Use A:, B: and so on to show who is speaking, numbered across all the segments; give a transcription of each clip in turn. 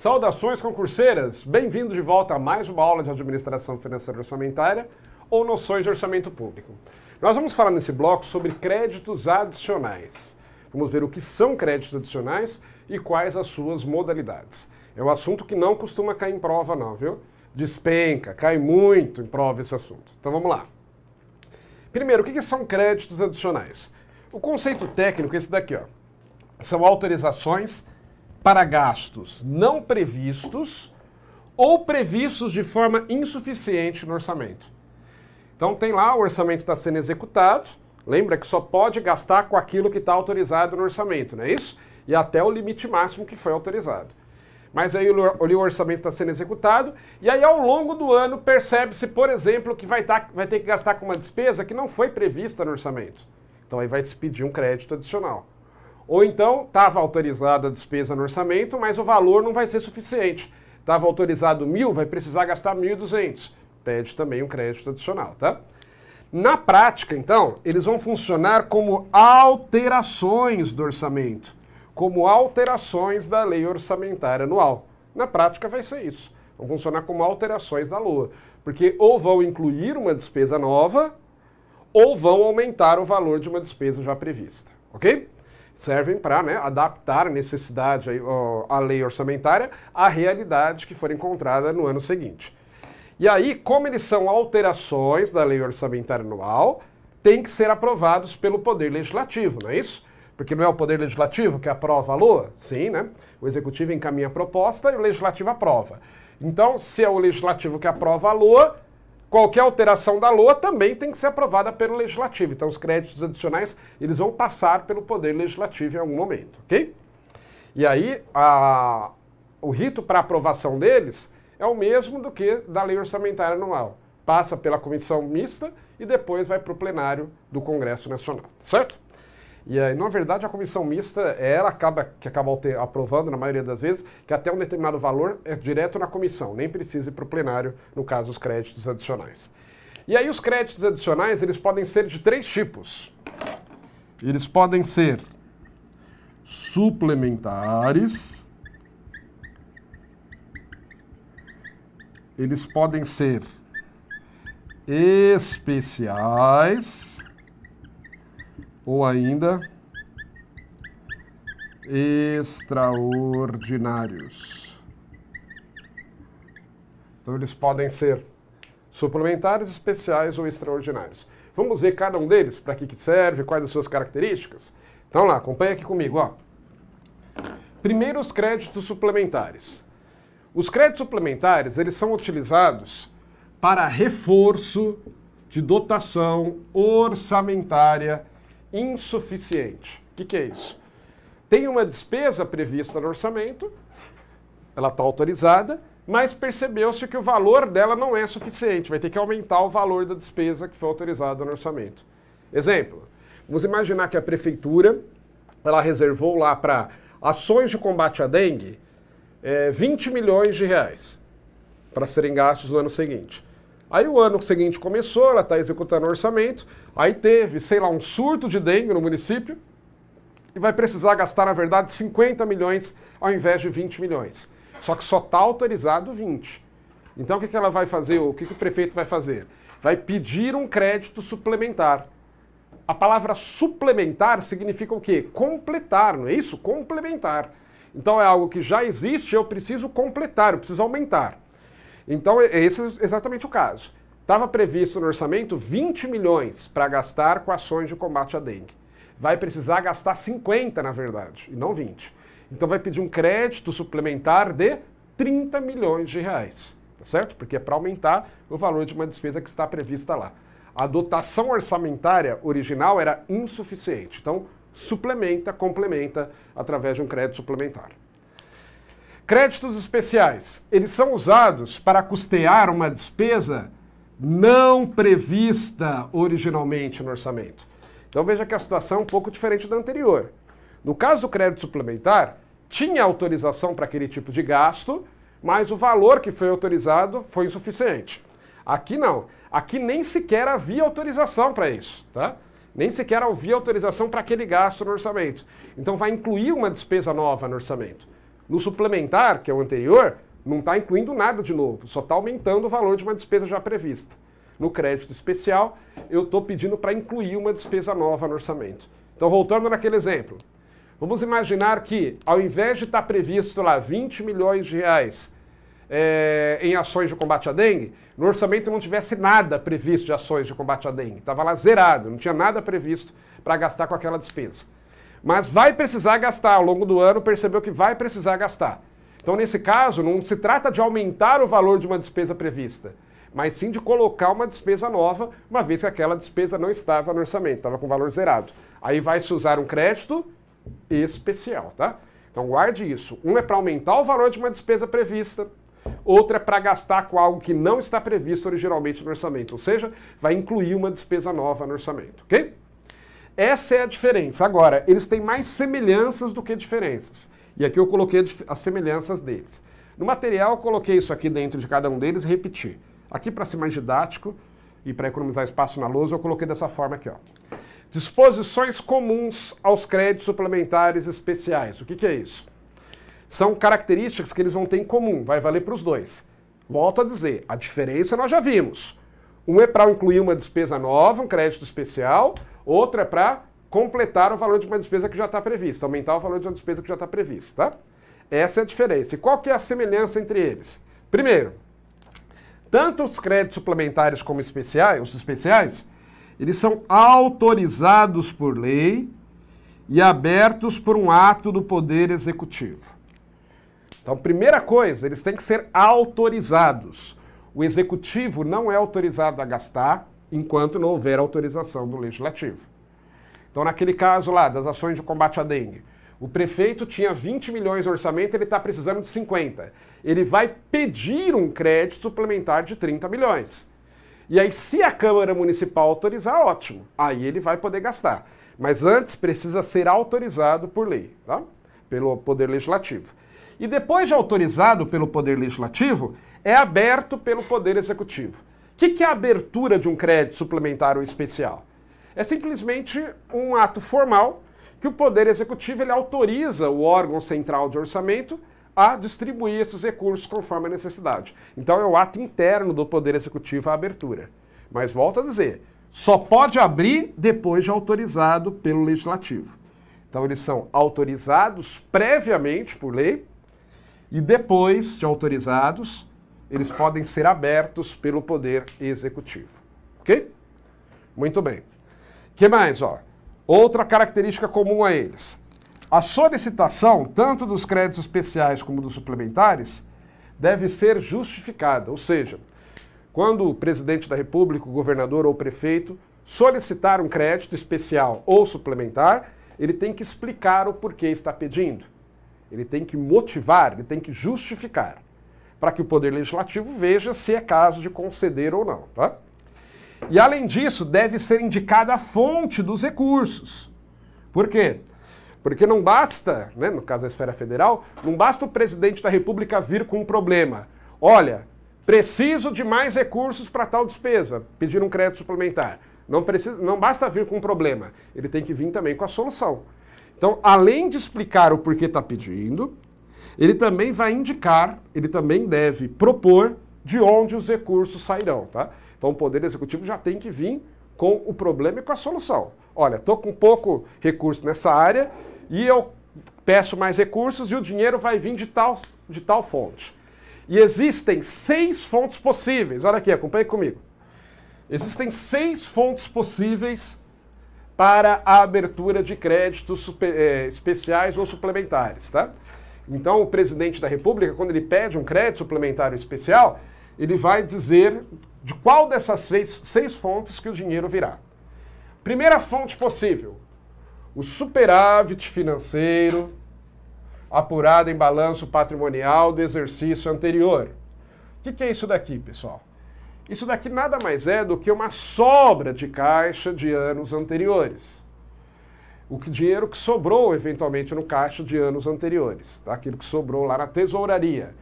A: Saudações concurseiras! Bem-vindos de volta a mais uma aula de Administração Financeira Orçamentária ou Noções de Orçamento Público. Nós vamos falar nesse bloco sobre créditos adicionais. Vamos ver o que são créditos adicionais e quais as suas modalidades. É um assunto que não costuma cair em prova não, viu? Despenca, cai muito em prova esse assunto. Então vamos lá. Primeiro, o que são créditos adicionais? O conceito técnico é esse daqui, ó. São autorizações para gastos não previstos ou previstos de forma insuficiente no orçamento. Então tem lá, o orçamento está sendo executado, lembra que só pode gastar com aquilo que está autorizado no orçamento, não é isso? E até o limite máximo que foi autorizado. Mas aí o orçamento está sendo executado, e aí ao longo do ano percebe-se, por exemplo, que vai, tá, vai ter que gastar com uma despesa que não foi prevista no orçamento. Então aí vai se pedir um crédito adicional. Ou então estava autorizada a despesa no orçamento, mas o valor não vai ser suficiente. Estava autorizado mil, vai precisar gastar 1.200. Pede também um crédito adicional, tá? Na prática, então, eles vão funcionar como alterações do orçamento, como alterações da lei orçamentária anual. Na prática, vai ser isso. Vão funcionar como alterações da LOA, porque ou vão incluir uma despesa nova, ou vão aumentar o valor de uma despesa já prevista, ok? servem para né, adaptar a necessidade, a lei orçamentária, à realidade que for encontrada no ano seguinte. E aí, como eles são alterações da lei orçamentária anual, tem que ser aprovados pelo Poder Legislativo, não é isso? Porque não é o Poder Legislativo que aprova a lua? Sim, né? O Executivo encaminha a proposta e o Legislativo aprova. Então, se é o Legislativo que aprova a lua, Qualquer alteração da LOA também tem que ser aprovada pelo Legislativo. Então, os créditos adicionais eles vão passar pelo Poder Legislativo em algum momento, ok? E aí, a, o rito para aprovação deles é o mesmo do que da Lei Orçamentária Anual. Passa pela comissão mista e depois vai para o plenário do Congresso Nacional, certo? E aí, na verdade, a comissão mista é ela acaba que acaba aprovando na maioria das vezes que até um determinado valor é direto na comissão, nem precisa ir para o plenário, no caso os créditos adicionais. E aí os créditos adicionais, eles podem ser de três tipos. Eles podem ser suplementares, eles podem ser especiais ou ainda extraordinários. Então, eles podem ser suplementares, especiais ou extraordinários. Vamos ver cada um deles, para que, que serve, quais as suas características. Então lá, acompanha aqui comigo, ó. Primeiro os créditos suplementares. Os créditos suplementares, eles são utilizados para reforço de dotação orçamentária insuficiente. O que, que é isso? Tem uma despesa prevista no orçamento, ela está autorizada, mas percebeu-se que o valor dela não é suficiente, vai ter que aumentar o valor da despesa que foi autorizada no orçamento. Exemplo, vamos imaginar que a prefeitura ela reservou lá para ações de combate à dengue é, eh, 20 milhões de reais para serem gastos no ano seguinte. Aí o ano seguinte começou, ela está executando o orçamento, aí teve, sei lá, um surto de dengue no município e vai precisar gastar, na verdade, 50 milhões ao invés de 20 milhões. Só que só está autorizado 20. Então o que, que ela vai fazer, o que, que o prefeito vai fazer? Vai pedir um crédito suplementar. A palavra suplementar significa o quê? Completar, não é isso? Complementar. Então é algo que já existe, eu preciso completar, eu preciso aumentar. Então, esse é exatamente o caso. Estava previsto no orçamento 20 milhões para gastar com ações de combate à dengue. Vai precisar gastar 50, na verdade, e não 20. Então vai pedir um crédito suplementar de 30 milhões de reais, tá certo? Porque é para aumentar o valor de uma despesa que está prevista lá. A dotação orçamentária original era insuficiente, então suplementa, complementa através de um crédito suplementar. Créditos especiais, eles são usados para custear uma despesa não prevista originalmente no orçamento. Então veja que a situação é um pouco diferente da anterior. No caso do crédito suplementar, tinha autorização para aquele tipo de gasto, mas o valor que foi autorizado foi insuficiente. Aqui não. Aqui nem sequer havia autorização para isso, tá? Nem sequer havia autorização para aquele gasto no orçamento. Então vai incluir uma despesa nova no orçamento. No suplementar, que é o anterior, não está incluindo nada de novo, só está aumentando o valor de uma despesa já prevista. No crédito especial, eu estou pedindo para incluir uma despesa nova no orçamento. Então, voltando naquele exemplo, vamos imaginar que, ao invés de estar tá previsto lá 20 milhões de reais é, em ações de combate à dengue, no orçamento não tivesse nada previsto de ações de combate à dengue. Estava lá zerado, não tinha nada previsto para gastar com aquela despesa mas vai precisar gastar ao longo do ano, percebeu que vai precisar gastar. Então, nesse caso, não se trata de aumentar o valor de uma despesa prevista, mas sim de colocar uma despesa nova, uma vez que aquela despesa não estava no orçamento, estava com valor zerado. Aí vai se usar um crédito especial, tá? Então guarde isso. Um é para aumentar o valor de uma despesa prevista, outro é para gastar com algo que não está previsto originalmente no orçamento, ou seja, vai incluir uma despesa nova no orçamento, ok? Essa é a diferença. Agora, eles têm mais semelhanças do que diferenças. E aqui eu coloquei as semelhanças deles. No material, eu coloquei isso aqui dentro de cada um deles e repeti. Aqui, para ser mais didático e para economizar espaço na lousa, eu coloquei dessa forma aqui. Ó. Disposições comuns aos créditos suplementares especiais. O que, que é isso? São características que eles vão ter em comum, vai valer para os dois. Volto a dizer, a diferença nós já vimos. Um é para incluir uma despesa nova, um crédito especial, Outra é para completar o valor de uma despesa que já está prevista, aumentar o valor de uma despesa que já está prevista, Essa é a diferença. E qual que é a semelhança entre eles? Primeiro, tanto os créditos suplementares como especiais, os especiais, eles são autorizados por lei e abertos por um ato do Poder Executivo. Então, primeira coisa, eles têm que ser autorizados. O executivo não é autorizado a gastar, enquanto não houver autorização do legislativo. Então, naquele caso lá das ações de combate à dengue, o prefeito tinha 20 milhões de orçamento, ele está precisando de 50. Ele vai pedir um crédito suplementar de 30 milhões. E aí, se a Câmara Municipal autorizar, ótimo, aí ele vai poder gastar. Mas antes precisa ser autorizado por lei, tá? pelo Poder Legislativo. E depois de autorizado pelo Poder Legislativo, é aberto pelo Poder Executivo que, que é a abertura de um crédito suplementar ou especial? É simplesmente um ato formal que o Poder Executivo ele autoriza o órgão central de orçamento a distribuir esses recursos conforme a necessidade. Então é o ato interno do Poder Executivo a abertura. Mas volto a dizer, só pode abrir depois de autorizado pelo Legislativo. Então eles são autorizados previamente por lei e depois de autorizados eles podem ser abertos pelo poder executivo. Ok? Muito bem. que mais? Ó? Outra característica comum a eles. A solicitação, tanto dos créditos especiais como dos suplementares, deve ser justificada. Ou seja, quando o presidente da República, o governador ou o prefeito solicitar um crédito especial ou suplementar, ele tem que explicar o porquê está pedindo. Ele tem que motivar, ele tem que justificar para que o Poder Legislativo veja se é caso de conceder ou não. Tá? E além disso, deve ser indicada a fonte dos recursos. Por quê? Porque não basta, né, no caso da esfera federal, não basta o presidente da República vir com um problema. Olha, preciso de mais recursos para tal despesa, pedir um crédito suplementar. Não, precisa, não basta vir com um problema, ele tem que vir também com a solução. Então, além de explicar o porquê está pedindo, ele também vai indicar, ele também deve propor de onde os recursos sairão, tá? Então o Poder Executivo já tem que vir com o problema e com a solução. Olha, estou com pouco recurso nessa área e eu peço mais recursos e o dinheiro vai vir de tal, de tal fonte. E existem seis fontes possíveis. Olha aqui, acompanhe comigo. Existem seis fontes possíveis para a abertura de créditos super, é, especiais ou suplementares, tá? Então, o presidente da República, quando ele pede um crédito suplementar especial, ele vai dizer de qual dessas seis, seis fontes que o dinheiro virá. Primeira fonte possível: o superávit financeiro apurado em balanço patrimonial do exercício anterior. O que, que é isso daqui, pessoal? Isso daqui nada mais é do que uma sobra de caixa de anos anteriores o dinheiro que sobrou eventualmente no caixa de anos anteriores, tá? aquilo que sobrou lá na tesouraria.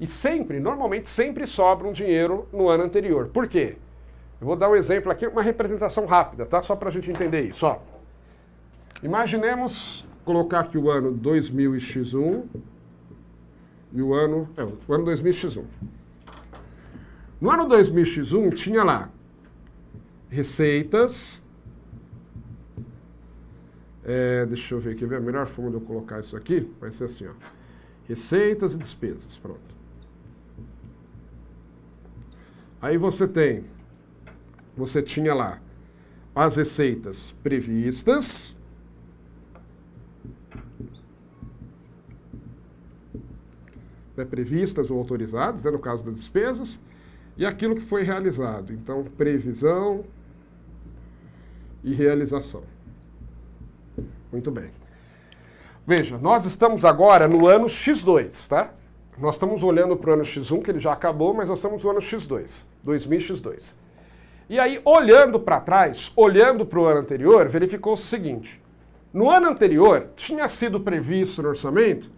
A: E sempre, normalmente sempre sobra um dinheiro no ano anterior. Por quê? Eu vou dar um exemplo aqui, uma representação rápida, tá? Só para a gente entender isso. Ó. Imaginemos colocar aqui o ano 2000x1 e o ano, é, o ano 2000x1. No ano 2000x1 tinha lá receitas é, deixa eu ver aqui, a melhor forma de eu colocar isso aqui vai ser assim, ó. Receitas e despesas, pronto. Aí você tem, você tinha lá as receitas previstas, né, previstas ou autorizadas, né, no caso das despesas, e aquilo que foi realizado. Então, previsão e realização. Muito bem. Veja, nós estamos agora no ano X2, tá? Nós estamos olhando para o ano X1, que ele já acabou, mas nós estamos no ano X2, 2000X2. E aí, olhando para trás, olhando para o ano anterior, verificou-se o seguinte. No ano anterior, tinha sido previsto no orçamento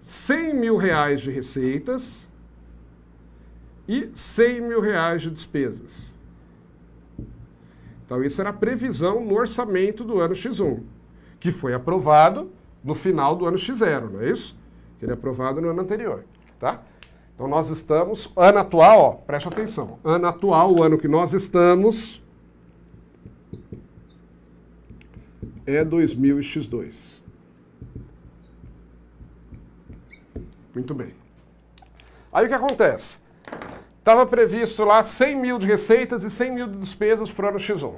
A: 100 mil reais de receitas e 100 mil reais de despesas. Então, isso era a previsão no orçamento do ano X1 que foi aprovado no final do ano X0, não é isso? Ele é aprovado no ano anterior, tá? Então nós estamos, ano atual, ó, preste atenção, ano atual, o ano que nós estamos é 2000x2. Muito bem. Aí o que acontece? Estava previsto lá 100 mil de receitas e 100 mil de despesas para o ano X1.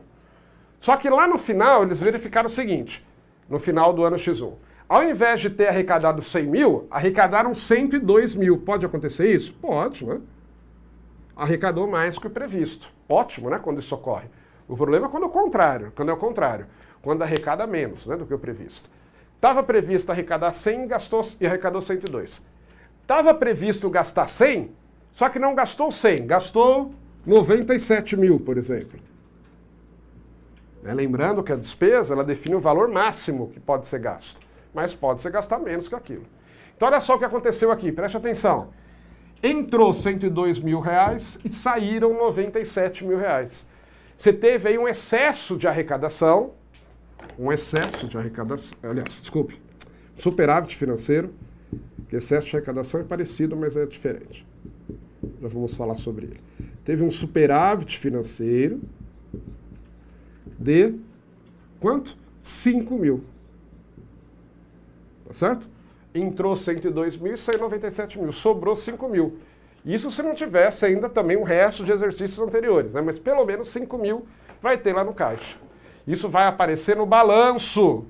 A: Só que lá no final eles verificaram o seguinte: no final do ano X1. Ao invés de ter arrecadado 100 mil, arrecadaram 102 mil. Pode acontecer isso? Pode, né? Arrecadou mais que o previsto. Ótimo, né? Quando isso ocorre. O problema é quando é o contrário, quando é o contrário, quando arrecada menos né, do que o previsto. Estava previsto arrecadar 100 gastou, e arrecadou 102. Estava previsto gastar 100, só que não gastou 100, gastou 97 mil, por exemplo. Né? Lembrando que a despesa ela define o valor máximo que pode ser gasto, mas pode ser gastar menos que aquilo. Então olha só o que aconteceu aqui, preste atenção. Entrou 102 mil reais e saíram 97 mil reais. Você teve aí um excesso de arrecadação, um excesso de arrecadação, aliás, desculpe, superávit financeiro, que excesso de arrecadação é parecido, mas é diferente. Já vamos falar sobre ele. Teve um superávit financeiro, de quanto? 5 mil. Tá certo? Entrou 102 mil e saiu mil, sobrou 5 mil. Isso se não tivesse ainda também o resto de exercícios anteriores, né? mas pelo menos 5 mil vai ter lá no caixa. Isso vai aparecer no balanço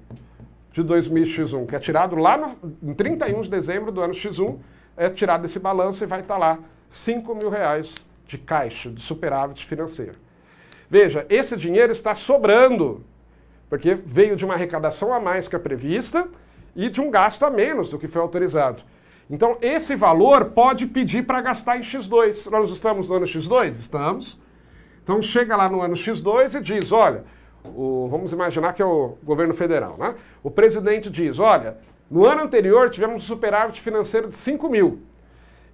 A: de 2000x1, que é tirado lá no, em 31 de dezembro do ano x1, é tirado desse balanço e vai estar lá 5 mil reais de caixa, de superávit financeiro. Veja, esse dinheiro está sobrando, porque veio de uma arrecadação a mais que a prevista e de um gasto a menos do que foi autorizado. Então, esse valor pode pedir para gastar em X2. Nós estamos no ano X2? Estamos. Então, chega lá no ano X2 e diz: olha, o, vamos imaginar que é o governo federal, né? O presidente diz: olha, no ano anterior tivemos um superávit financeiro de 5 mil.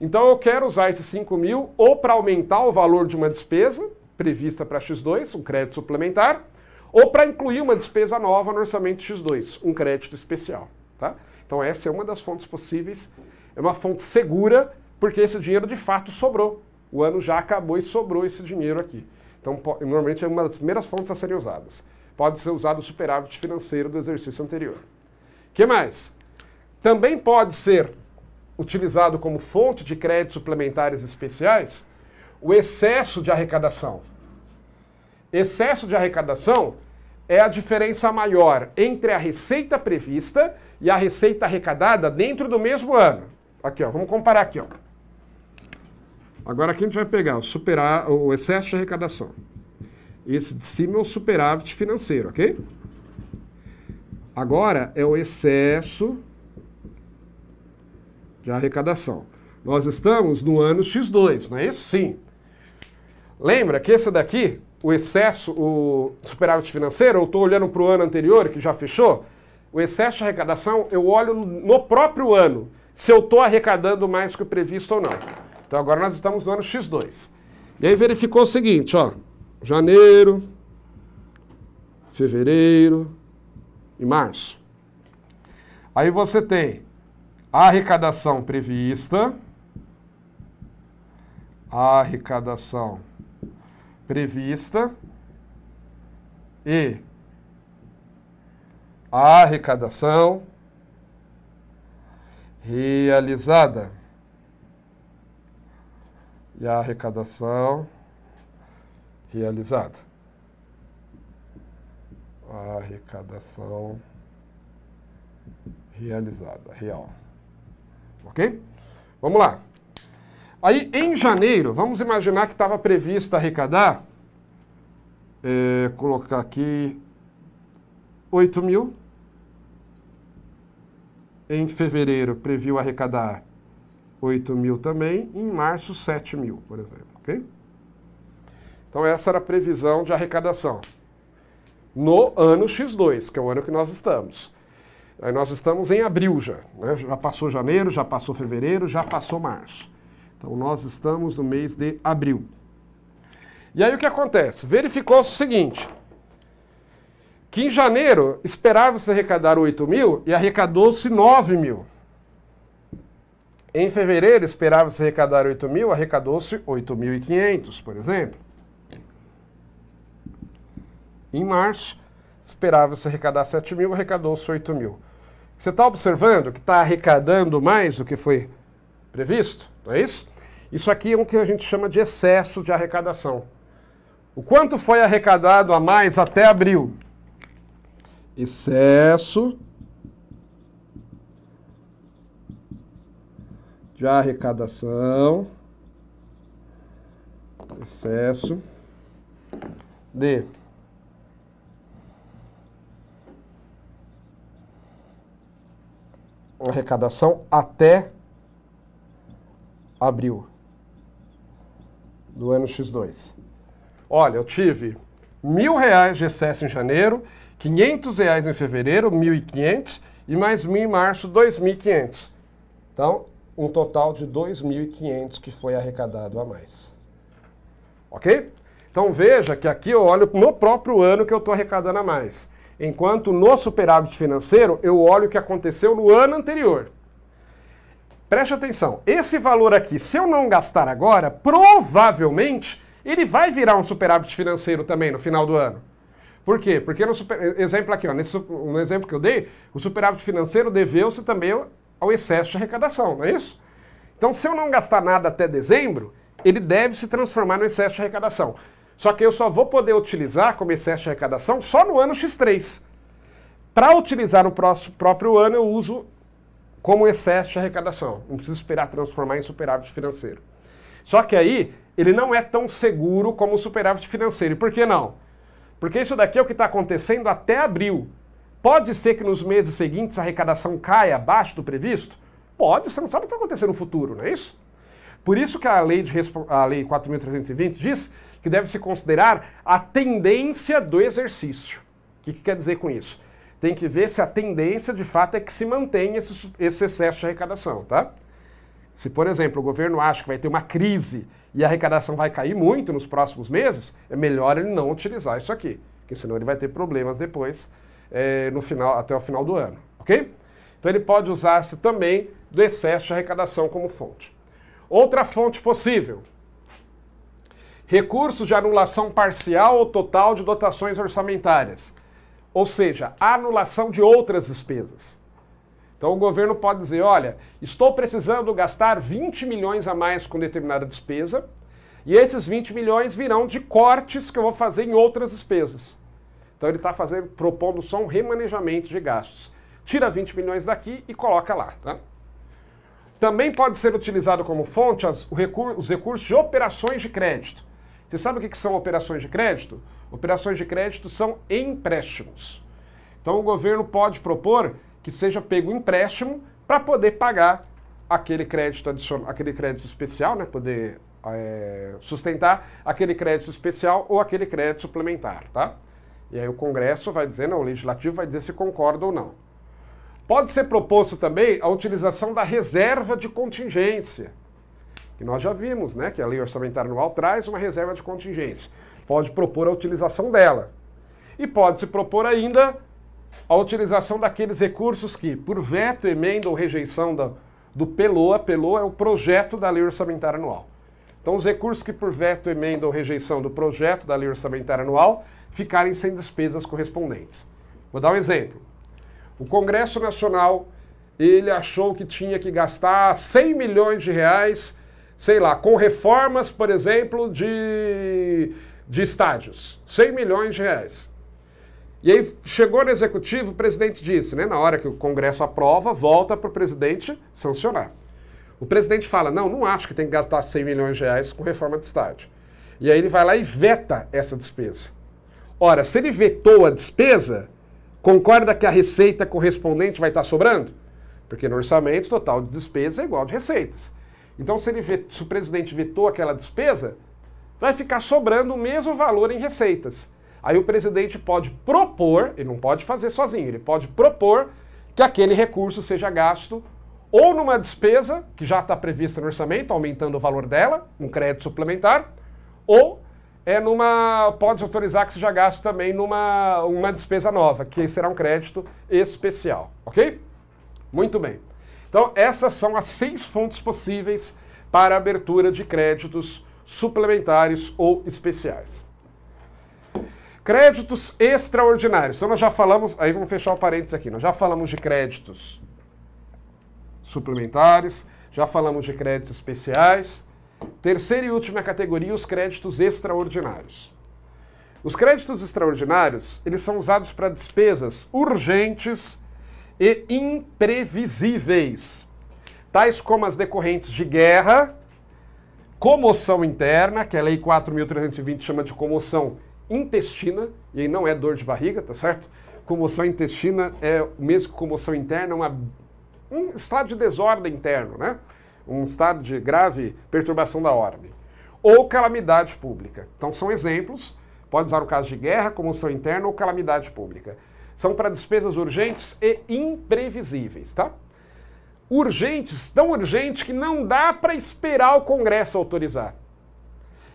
A: Então, eu quero usar esses 5 mil ou para aumentar o valor de uma despesa, prevista para X2, um crédito suplementar, ou para incluir uma despesa nova no orçamento X2, um crédito especial. Tá? Então essa é uma das fontes possíveis, é uma fonte segura, porque esse dinheiro de fato sobrou. O ano já acabou e sobrou esse dinheiro aqui. Então normalmente é uma das primeiras fontes a serem usadas. Pode ser usado o superávit financeiro do exercício anterior. O que mais? Também pode ser utilizado como fonte de créditos suplementares especiais o excesso de arrecadação. Excesso de arrecadação é a diferença maior entre a receita prevista e a receita arrecadada dentro do mesmo ano. Aqui, ó, vamos comparar aqui, ó. Agora aqui a gente vai pegar o, superar, o excesso de arrecadação. Esse de cima é o superávit financeiro, ok? Agora é o excesso de arrecadação. Nós estamos no ano X2, não é isso? Sim. Lembra que esse daqui o excesso, o superávit financeiro, eu estou olhando para o ano anterior, que já fechou, o excesso de arrecadação eu olho no próprio ano, se eu estou arrecadando mais que o previsto ou não. Então agora nós estamos no ano X2. E aí verificou o seguinte, ó, janeiro, fevereiro e março. Aí você tem a arrecadação prevista, a arrecadação prevista e a arrecadação realizada e a arrecadação realizada. A arrecadação realizada, real. Ok? Vamos lá. Aí, em janeiro, vamos imaginar que estava previsto arrecadar, é, colocar aqui 8 mil. Em fevereiro, previu arrecadar 8 mil também. Em março, 7 mil, por exemplo. Okay? Então, essa era a previsão de arrecadação. No ano X2, que é o ano que nós estamos. Aí nós estamos em abril já. Né? Já passou janeiro, já passou fevereiro, já passou março. Então nós estamos no mês de abril. E aí o que acontece? Verificou-se o seguinte: que em janeiro esperava-se arrecadar 8 mil e arrecadou-se 9 mil. Em fevereiro esperava-se arrecadar 8 mil, arrecadou-se 8.500, por exemplo. Em março esperava-se arrecadar 7 mil, arrecadou-se 8 mil. Você está observando que está arrecadando mais do que foi previsto, não é isso? Isso aqui é o que a gente chama de excesso de arrecadação. O quanto foi arrecadado a mais até abril? Excesso de arrecadação. Excesso de arrecadação até abril do ano X2. Olha, eu tive mil reais de excesso em janeiro, 500 reais em fevereiro, 1.500 e mais mil em março, 2.500. Então, um total de 2.500 que foi arrecadado a mais. Ok? Então veja que aqui eu olho no próprio ano que eu estou arrecadando a mais. Enquanto no superávit financeiro eu olho o que aconteceu no ano anterior. Preste atenção, esse valor aqui, se eu não gastar agora, provavelmente ele vai virar um superávit financeiro também no final do ano. Por quê? Porque no super, exemplo aqui, ó, nesse, no exemplo que eu dei, o superávit financeiro deveu-se também ao excesso de arrecadação, não é isso? Então, se eu não gastar nada até dezembro, ele deve se transformar no excesso de arrecadação. Só que eu só vou poder utilizar como excesso de arrecadação só no ano X3. Para utilizar no próximo, próprio ano, eu uso como excesso de arrecadação. Não precisa esperar transformar em superávit financeiro. Só que aí ele não é tão seguro como o superávit financeiro. E por que não? Porque isso daqui é o que está acontecendo até abril. Pode ser que nos meses seguintes a arrecadação caia abaixo do previsto? Pode, você não sabe o que vai acontecer no futuro, não é isso? Por isso que a lei, lei 4.320 diz que deve se considerar a tendência do exercício. O que, que quer dizer com isso? Tem que ver se a tendência de fato é que se mantenha esse, esse excesso de arrecadação, tá? Se, por exemplo, o governo acha que vai ter uma crise e a arrecadação vai cair muito nos próximos meses, é melhor ele não utilizar isso aqui, porque senão ele vai ter problemas depois, é, no final, até o final do ano, ok? Então ele pode usar-se também do excesso de arrecadação como fonte. Outra fonte possível: recursos de anulação parcial ou total de dotações orçamentárias ou seja, a anulação de outras despesas. Então o governo pode dizer, olha, estou precisando gastar 20 milhões a mais com determinada despesa, e esses 20 milhões virão de cortes que eu vou fazer em outras despesas. Então ele está fazendo, propondo só um remanejamento de gastos. Tira 20 milhões daqui e coloca lá. Tá? Também pode ser utilizado como fonte os recursos de operações de crédito. Você sabe o que são operações de crédito? Operações de crédito são empréstimos. Então o governo pode propor que seja pego empréstimo para poder pagar aquele crédito adicional, aquele crédito especial, né? Poder é, sustentar aquele crédito especial ou aquele crédito suplementar, tá? E aí o Congresso vai dizer, não, né, o Legislativo vai dizer se concorda ou não. Pode ser proposto também a utilização da reserva de contingência, que nós já vimos, né? Que a lei orçamentária anual traz uma reserva de contingência pode propor a utilização dela. E pode-se propor ainda a utilização daqueles recursos que, por veto, emenda ou rejeição do do PELOA, PELOA é o projeto da lei orçamentária anual. Então, os recursos que, por veto, emenda ou rejeição do projeto da lei orçamentária anual ficarem sem despesas correspondentes. Vou dar um exemplo. O Congresso Nacional, ele achou que tinha que gastar 100 milhões de reais, sei lá, com reformas, por exemplo, de de estádios, 100 milhões de reais. E aí chegou no executivo, o presidente disse, né, na hora que o Congresso aprova, volta para o presidente sancionar. O presidente fala: não, não acho que tem que gastar 100 milhões de reais com reforma de estádio. E aí ele vai lá e veta essa despesa. Ora, se ele vetou a despesa, concorda que a receita correspondente vai estar sobrando? Porque no orçamento, total de despesa é igual de receitas. Então, se, ele vetou, se o presidente vetou aquela despesa, vai ficar sobrando o mesmo valor em receitas. Aí o presidente pode propor, ele não pode fazer sozinho, ele pode propor que aquele recurso seja gasto ou numa despesa que já está prevista no orçamento, aumentando o valor dela, um crédito suplementar, ou é numa pode autorizar que seja gasto também numa uma despesa nova, que será um crédito especial, ok? Muito bem. Então essas são as seis fontes possíveis para abertura de créditos suplementares ou especiais. Créditos extraordinários. Então nós já falamos, aí vamos fechar o parênteses aqui, nós já falamos de créditos suplementares, já falamos de créditos especiais. Terceira e última categoria, os créditos extraordinários. Os créditos extraordinários, eles são usados para despesas urgentes e imprevisíveis, tais como as decorrentes de guerra, comoção interna, que a lei 4.320 chama de comoção intestina, e aí não é dor de barriga, tá certo? Comoção intestina é mesmo comoção interna, uma, um estado de desordem interno, né? Um estado de grave perturbação da ordem. Ou calamidade pública. Então são exemplos, pode usar o caso de guerra, comoção interna ou calamidade pública. São para despesas urgentes e imprevisíveis, tá? urgentes, tão urgentes que não dá para esperar o Congresso autorizar.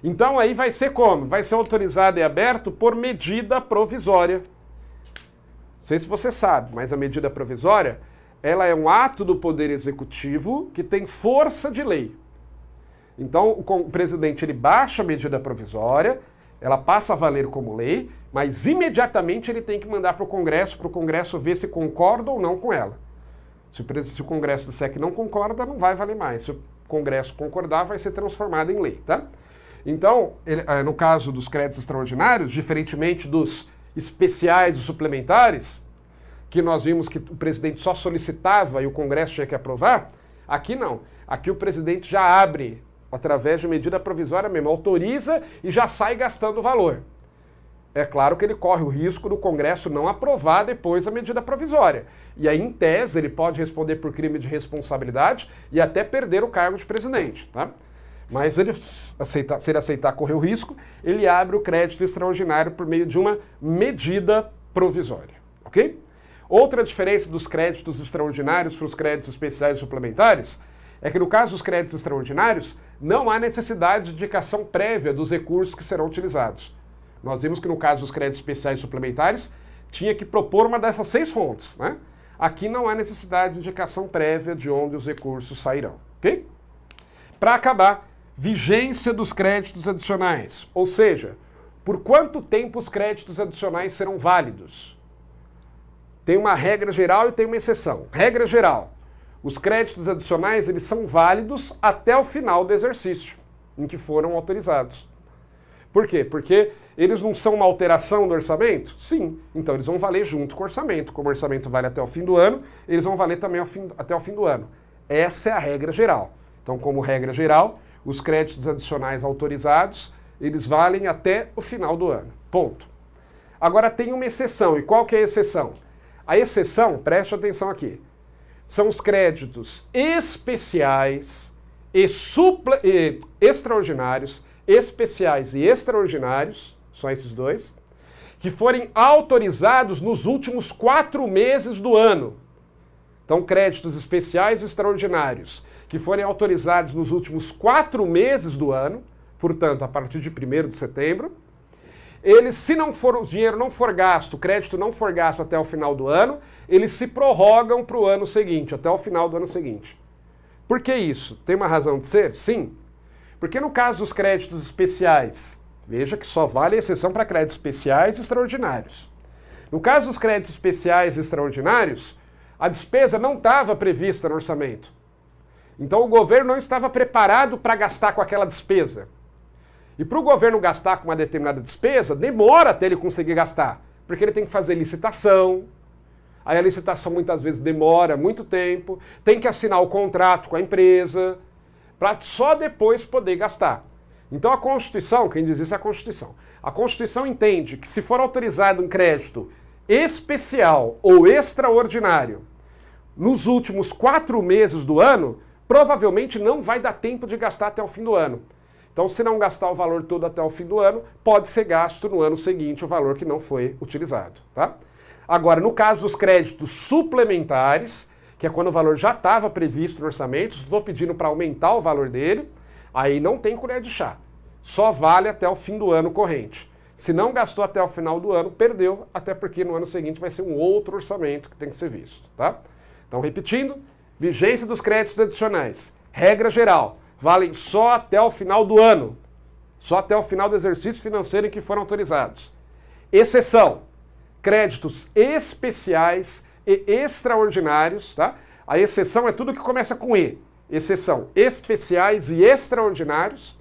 A: Então aí vai ser como? Vai ser autorizado e aberto por medida provisória. Não sei se você sabe, mas a medida provisória, ela é um ato do poder executivo que tem força de lei. Então o presidente ele baixa a medida provisória, ela passa a valer como lei, mas imediatamente ele tem que mandar para o Congresso, para o Congresso ver se concorda ou não com ela. Se o, se o Congresso disser que não concorda, não vai valer mais. Se o Congresso concordar, vai ser transformado em lei, tá? Então, ele, eh, no caso dos créditos extraordinários, diferentemente dos especiais, dos suplementares, que nós vimos que o presidente só solicitava e o Congresso tinha que aprovar, aqui não. Aqui o presidente já abre, através de medida provisória mesmo, autoriza e já sai gastando o valor. É claro que ele corre o risco do Congresso não aprovar depois a medida provisória. E aí, em tese, ele pode responder por crime de responsabilidade e até perder o cargo de presidente. Tá? Mas ele aceita, se ele aceitar correr o risco, ele abre o crédito extraordinário por meio de uma medida provisória. Ok? Outra diferença dos créditos extraordinários para os créditos especiais suplementares é que, no caso dos créditos extraordinários, não há necessidade de indicação prévia dos recursos que serão utilizados. Nós vimos que no caso dos créditos especiais suplementares, tinha que propor uma dessas seis fontes, né? Aqui não há necessidade de indicação prévia de onde os recursos sairão, ok? Para acabar, vigência dos créditos adicionais, ou seja, por quanto tempo os créditos adicionais serão válidos? Tem uma regra geral e tem uma exceção. Regra geral, os créditos adicionais eles são válidos até o final do exercício em que foram autorizados. Por quê? Porque eles não são uma alteração do orçamento? Sim. Então eles vão valer junto com o orçamento. Como o orçamento vale até o fim do ano, eles vão valer também fim, até o fim do ano. Essa é a regra geral. Então, como regra geral, os créditos adicionais autorizados, eles valem até o final do ano. Ponto. Agora tem uma exceção. E qual que é a exceção? A exceção, preste atenção aqui, são os créditos especiais e, supla, e extraordinários especiais e extraordinários, só esses dois, que forem autorizados nos últimos quatro meses do ano. Então, créditos especiais e extraordinários que forem autorizados nos últimos quatro meses do ano, portanto, a partir de 1 de setembro. eles se não for, o dinheiro não for gasto, o crédito não for gasto até o final do ano, eles se prorrogam para o ano seguinte, até o final do ano seguinte. Por que isso? Tem uma razão de ser? Sim. Porque no caso dos créditos especiais, veja que só vale a exceção para créditos especiais extraordinários. No caso dos créditos especiais extraordinários, a despesa não estava prevista no orçamento. Então o governo não estava preparado para gastar com aquela despesa. E para o governo gastar com uma determinada despesa, demora até ele conseguir gastar, porque ele tem que fazer licitação. Aí a licitação muitas vezes demora muito tempo, tem que assinar o contrato com a empresa para só depois poder gastar. Então a Constituição, quem diz isso é a Constituição. A Constituição entende que se for autorizado um crédito especial ou extraordinário nos últimos quatro meses do ano, provavelmente não vai dar tempo de gastar até o fim do ano. Então, se não gastar o valor todo até o fim do ano, pode ser gasto no ano seguinte o valor que não foi utilizado. Tá? Agora, no caso dos créditos suplementares, que é quando o valor já estava previsto no orçamento, estou pedindo para aumentar o valor dele, aí não tem colher de chá. Só vale até o fim do ano corrente. Se não gastou até o final do ano, perdeu, até porque no ano seguinte vai ser um outro orçamento que tem que ser visto, tá? Então, repetindo, vigência dos créditos adicionais. Regra geral, valem só até o final do ano, só até o final do exercício financeiro em que foram autorizados. Exceção, créditos especiais e extraordinários, tá? A exceção é tudo que começa com E. Exceção, especiais e extraordinários,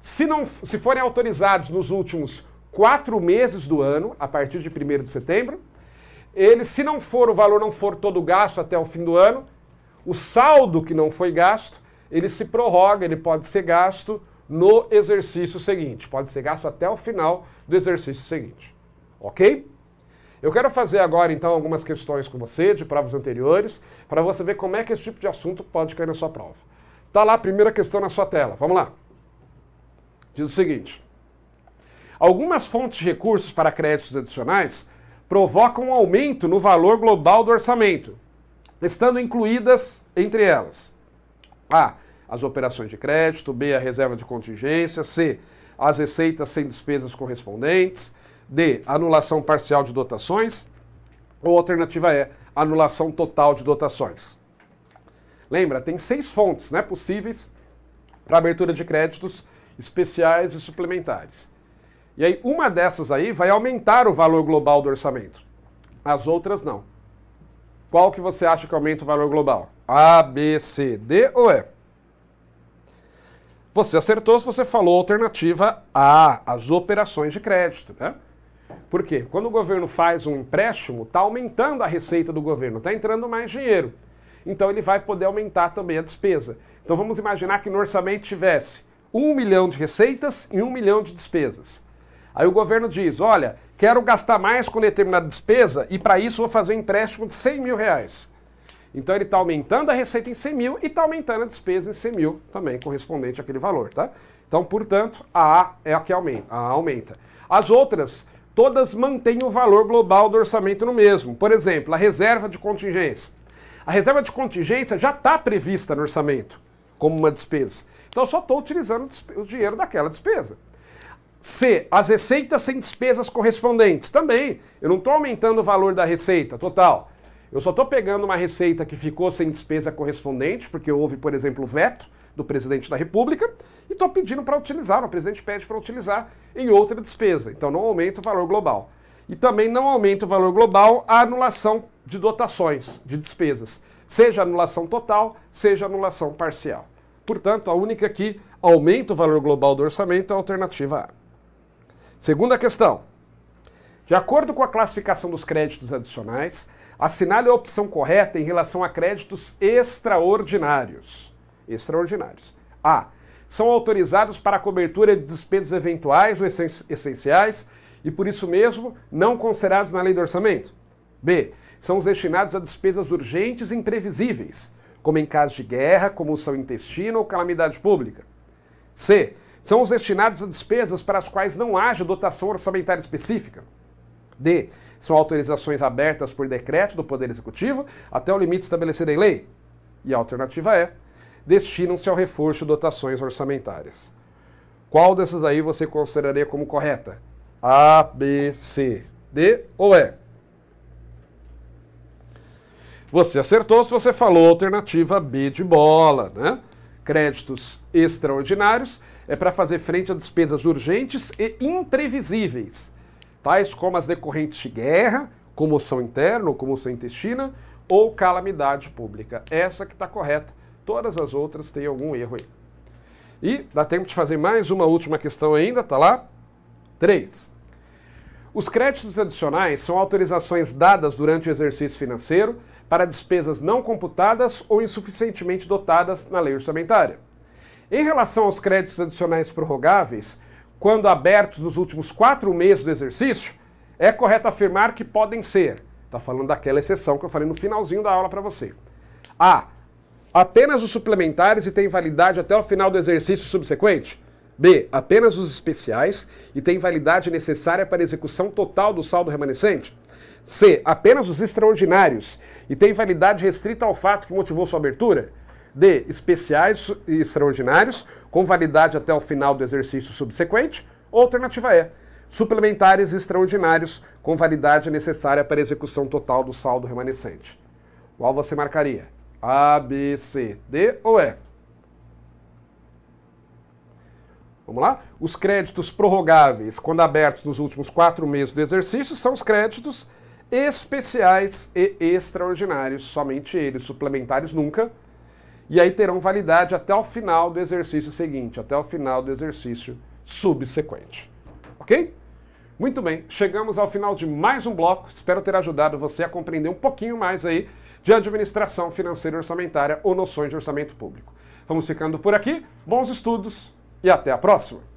A: se, não, se forem autorizados nos últimos quatro meses do ano, a partir de 1 de setembro, eles, se não for, o valor não for todo gasto até o fim do ano, o saldo que não foi gasto, ele se prorroga, ele pode ser gasto no exercício seguinte, pode ser gasto até o final do exercício seguinte. Ok? Eu quero fazer agora, então, algumas questões com você de provas anteriores, para você ver como é que esse tipo de assunto pode cair na sua prova. Tá lá a primeira questão na sua tela. Vamos lá. Diz o seguinte: Algumas fontes de recursos para créditos adicionais provocam um aumento no valor global do orçamento, estando incluídas entre elas: A. As operações de crédito, B. A reserva de contingência, C. As receitas sem despesas correspondentes, D, anulação parcial de dotações, ou alternativa E, é anulação total de dotações. Lembra, tem seis fontes né, possíveis para abertura de créditos especiais e suplementares. E aí, uma dessas aí vai aumentar o valor global do orçamento. As outras não. Qual que você acha que aumenta o valor global? A, B, C, D ou E? Você acertou se você falou alternativa A, as operações de crédito, né? Por quê? Quando o governo faz um empréstimo, está aumentando a receita do governo, está entrando mais dinheiro. Então ele vai poder aumentar também a despesa. Então vamos imaginar que no orçamento tivesse 1 milhão de receitas e 1 milhão de despesas. Aí o governo diz: olha, quero gastar mais com determinada despesa e para isso vou fazer um empréstimo de 100 mil reais. Então ele está aumentando a receita em 100 mil e está aumentando a despesa em 100 mil também, correspondente àquele valor, tá? Então, portanto, a A é a que A aumenta. As outras todas mantêm o valor global do orçamento no mesmo. Por exemplo, a reserva de contingência. A reserva de contingência já está prevista no orçamento como uma despesa. Então eu só estou utilizando o dinheiro daquela despesa. C. As receitas sem despesas correspondentes. Também. Eu não estou aumentando o valor da receita total. Eu só estou pegando uma receita que ficou sem despesa correspondente, porque houve, por exemplo, veto, do presidente da República e estou pedindo para utilizar, o presidente pede para utilizar em outra despesa. Então não aumenta o valor global. E também não aumenta o valor global a anulação de dotações, de despesas, seja anulação total, seja anulação parcial. Portanto, a única que aumenta o valor global do orçamento é a alternativa A. Segunda questão. De acordo com a classificação dos créditos adicionais, assinale a opção correta em relação a créditos extraordinários extraordinários. A. São autorizados para a cobertura de despesas eventuais ou essenciais e, por isso mesmo, não considerados na lei do orçamento. B. São destinados a despesas urgentes e imprevisíveis, como em caso de guerra, comoção intestina ou calamidade pública. C. São os destinados a despesas para as quais não haja dotação orçamentária específica. D. São autorizações abertas por decreto do Poder Executivo até o limite estabelecido em lei. E a alternativa é destinam-se ao reforço de dotações orçamentárias. Qual dessas aí você consideraria como correta? A, B, C, D ou E? Você acertou se você falou alternativa B de bola, né? Créditos extraordinários é para fazer frente a despesas urgentes e imprevisíveis, tais como as decorrentes de guerra, comoção interna ou comoção intestina ou calamidade pública. Essa que está correta. Todas as outras têm algum erro aí. E dá tempo de fazer mais uma última questão ainda, tá lá? 3. Os créditos adicionais são autorizações dadas durante o exercício financeiro para despesas não computadas ou insuficientemente dotadas na lei orçamentária. Em relação aos créditos adicionais prorrogáveis, quando abertos nos últimos quatro meses do exercício, é correto afirmar que podem ser. Está falando daquela exceção que eu falei no finalzinho da aula para você. A apenas os suplementares e têm validade até o final do exercício subsequente? B. Apenas os especiais e têm validade necessária para execução total do saldo remanescente? C. Apenas os extraordinários e têm validade restrita ao fato que motivou sua abertura? D. Especiais e extraordinários com validade até o final do exercício subsequente? Ou alternativa E. Suplementares e extraordinários com validade necessária para execução total do saldo remanescente. Qual você marcaria? A, B, C, D ou E? Vamos lá? Os créditos prorrogáveis, quando abertos nos últimos quatro meses do exercício, são os créditos especiais e extraordinários, somente eles, suplementares nunca. E aí terão validade até o final do exercício seguinte, até o final do exercício subsequente. Ok? Muito bem, chegamos ao final de mais um bloco. Espero ter ajudado você a compreender um pouquinho mais aí de Administração Financeira e Orçamentária ou Noções de Orçamento Público. Vamos ficando por aqui, bons estudos e até a próxima!